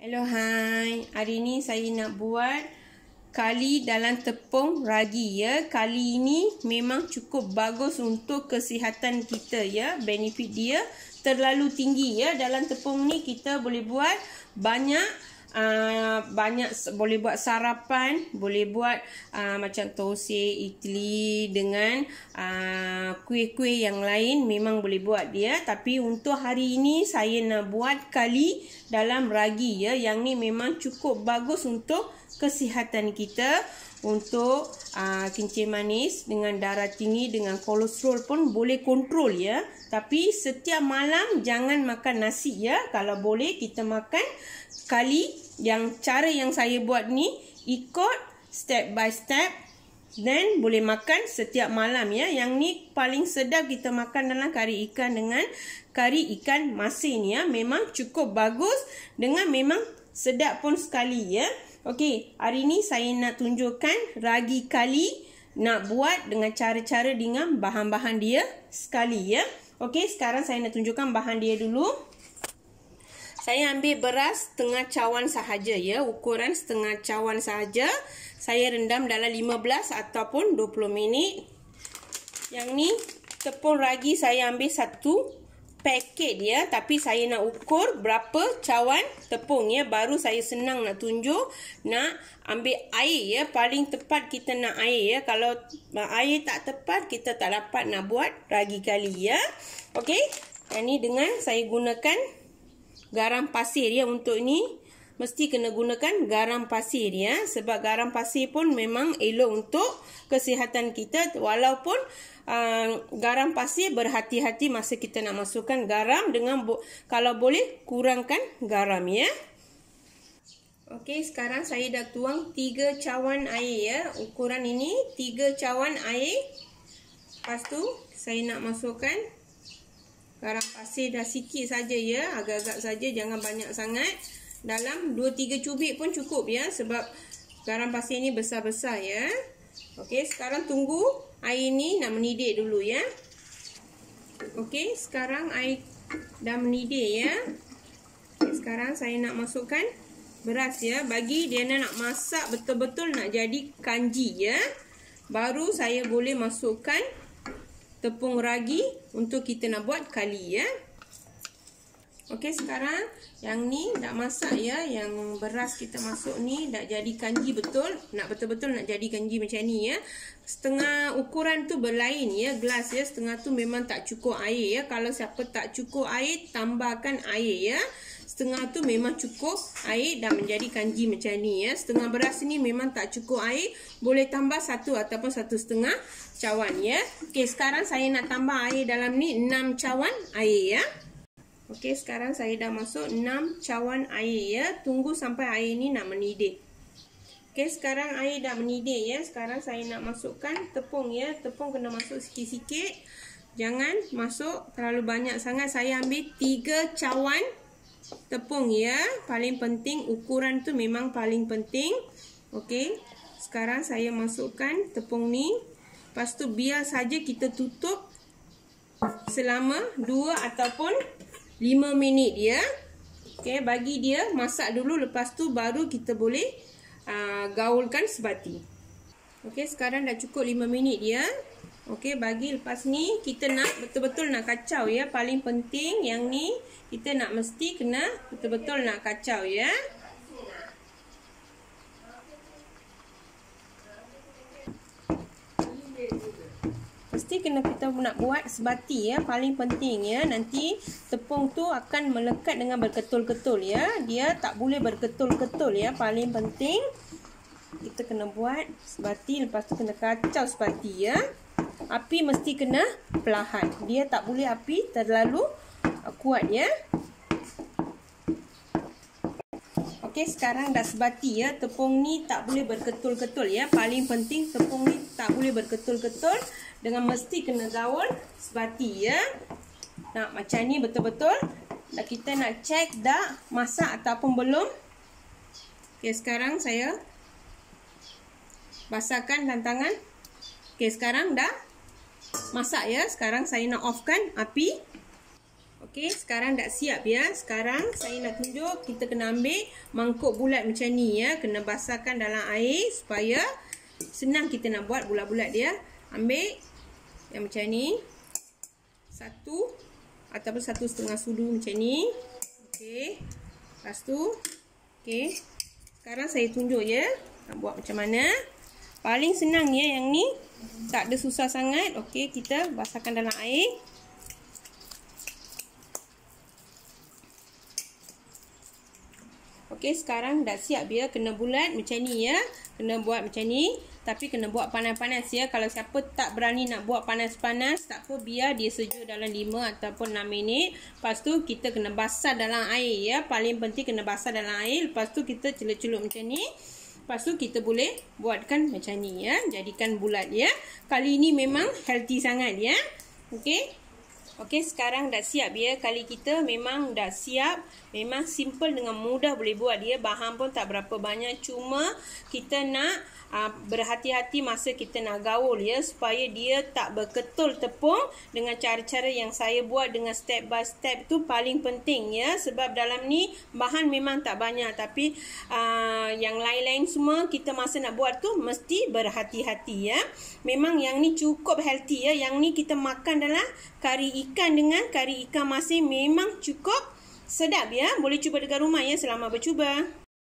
Hello hai. Hari ni saya nak buat kali dalam tepung ragi ya. Kali ini memang cukup bagus untuk kesihatan kita ya. Benefit dia terlalu tinggi ya. Dalam tepung ni kita boleh buat banyak Ah, banyak boleh buat sarapan, boleh buat uh, macam tosi, itli dengan uh, kuih-kuih yang lain memang boleh buat dia. Tapi untuk hari ini saya nak buat kali dalam ragi ya. Yang ni memang cukup bagus untuk kesihatan kita untuk uh, kencing manis dengan darah tinggi dengan kolesterol pun boleh kontrol ya tapi setiap malam jangan makan nasi ya kalau boleh kita makan kali yang cara yang saya buat ni ikut step by step dan boleh makan setiap malam ya yang ni paling sedap kita makan dalam kari ikan dengan kari ikan masin ya memang cukup bagus dengan memang sedap pun sekali ya Okey, hari ni saya nak tunjukkan ragi kali nak buat dengan cara-cara dengan bahan-bahan dia sekali ya. Okey, sekarang saya nak tunjukkan bahan dia dulu. Saya ambil beras setengah cawan sahaja ya, ukuran setengah cawan sahaja. Saya rendam dalam 15 ataupun 20 minit. Yang ni tepung ragi saya ambil satu paket dia tapi saya nak ukur berapa cawan tepung ya baru saya senang nak tunjuk nak ambil air ya paling tepat kita nak air ya kalau uh, air tak tepat kita tak dapat nak buat ragi kali ya okey ini dengan saya gunakan garam pasir ya untuk ni mesti kena gunakan garam pasir ya sebab garam pasir pun memang elok untuk kesihatan kita walaupun uh, garam pasir berhati-hati masa kita nak masukkan garam dengan bo kalau boleh kurangkan garam ya Okey sekarang saya dah tuang 3 cawan air ya ukuran ini 3 cawan air lepas tu saya nak masukkan garam pasir dah sikit saja ya agak-agak saja jangan banyak sangat dalam 2-3 cubit pun cukup ya sebab garam pasir ni besar-besar ya Okey, sekarang tunggu air ni nak mendidih dulu ya Okey, sekarang air dah mendidih ya okay, sekarang saya nak masukkan beras ya bagi dia nak masak betul-betul nak jadi kanji ya baru saya boleh masukkan tepung ragi untuk kita nak buat kali ya Okey sekarang yang ni nak masak ya yang beras kita masuk ni nak jadi kanji betul nak betul-betul nak jadi kanji macam ni ya setengah ukuran tu berlain ya gelas ya setengah tu memang tak cukup air ya kalau siapa tak cukup air tambahkan air ya setengah tu memang cukup air dan menjadi kanji macam ni ya setengah beras ni memang tak cukup air boleh tambah satu ataupun satu setengah cawan ya okey sekarang saya nak tambah air dalam ni enam cawan air ya Okey, sekarang saya dah masuk 6 cawan air ya. Tunggu sampai air ni nak mendidih. Okey, sekarang air dah mendidih ya. Sekarang saya nak masukkan tepung ya. Tepung kena masuk sikit-sikit. Jangan masuk terlalu banyak sangat. Saya ambil 3 cawan tepung ya. Paling penting ukuran tu memang paling penting. Okey. Sekarang saya masukkan tepung ni. Pastu biar saja kita tutup selama 2 ataupun 5 minit dia. Okey, bagi dia masak dulu lepas tu baru kita boleh uh, gaulkan sebati. Okey, sekarang dah cukup 5 minit dia. Okey, bagi lepas ni kita nak betul-betul nak kacau ya. Paling penting yang ni kita nak mesti kena betul-betul nak kacau ya. kena kita nak buat sebati ya paling penting ya nanti tepung tu akan melekat dengan berketul-ketul ya dia tak boleh berketul-ketul ya paling penting kita kena buat sebati lepas tu kena kacau sebati ya api mesti kena perlahan dia tak boleh api terlalu uh, kuat ya Okey sekarang dah sebati ya tepung ni tak boleh berketul-ketul ya paling penting tepung ni tak boleh berketul-ketul dengan mesti kena gaul sebati ya. Nah, macam ni betul-betul dah kita nak check dah masak ataupun belum. Okey, sekarang saya basahkan dan tangan. Okey, sekarang dah masak ya. Sekarang saya nak offkan api. Okey, sekarang dah siap ya. Sekarang saya nak tunjuk kita kena ambil mangkuk bulat macam ni ya. Kena basahkan dalam air supaya senang kita nak buat bulat-bulat dia ambil yang macam ni satu ataupun satu setengah sudu macam ni okey lepas tu okey sekarang saya tunjuk ya nak buat macam mana paling senang ya yang ni tak ada susah sangat okey kita basahkan dalam air Okey, sekarang dah siap dia ya, kena bulat macam ni ya. Kena buat macam ni. Tapi kena buat panas-panas ya. Kalau siapa tak berani nak buat panas-panas, tak apa biar dia sejuk dalam 5 ataupun 6 minit. Lepas tu kita kena basah dalam air ya. Paling penting kena basah dalam air. Lepas tu kita celup-celup macam ni. Lepas tu kita boleh buatkan macam ni ya. Jadikan bulat ya. Kali ini memang healthy sangat ya. Okey. Okey, sekarang dah siap ya. Kali kita memang dah siap. Memang simple dengan mudah boleh buat dia. Bahan pun tak berapa banyak. Cuma kita nak ah, berhati-hati masa kita nak gaul ya. Supaya dia tak berketul tepung dengan cara-cara yang saya buat dengan step by step tu paling penting ya. Sebab dalam ni bahan memang tak banyak. Tapi aa, ah, yang lain-lain semua kita masa nak buat tu mesti berhati-hati ya. Memang yang ni cukup healthy ya. Yang ni kita makan dalam kari ikan ikan dengan kari ikan masin memang cukup sedap ya. Boleh cuba dekat rumah ya selama bercuba.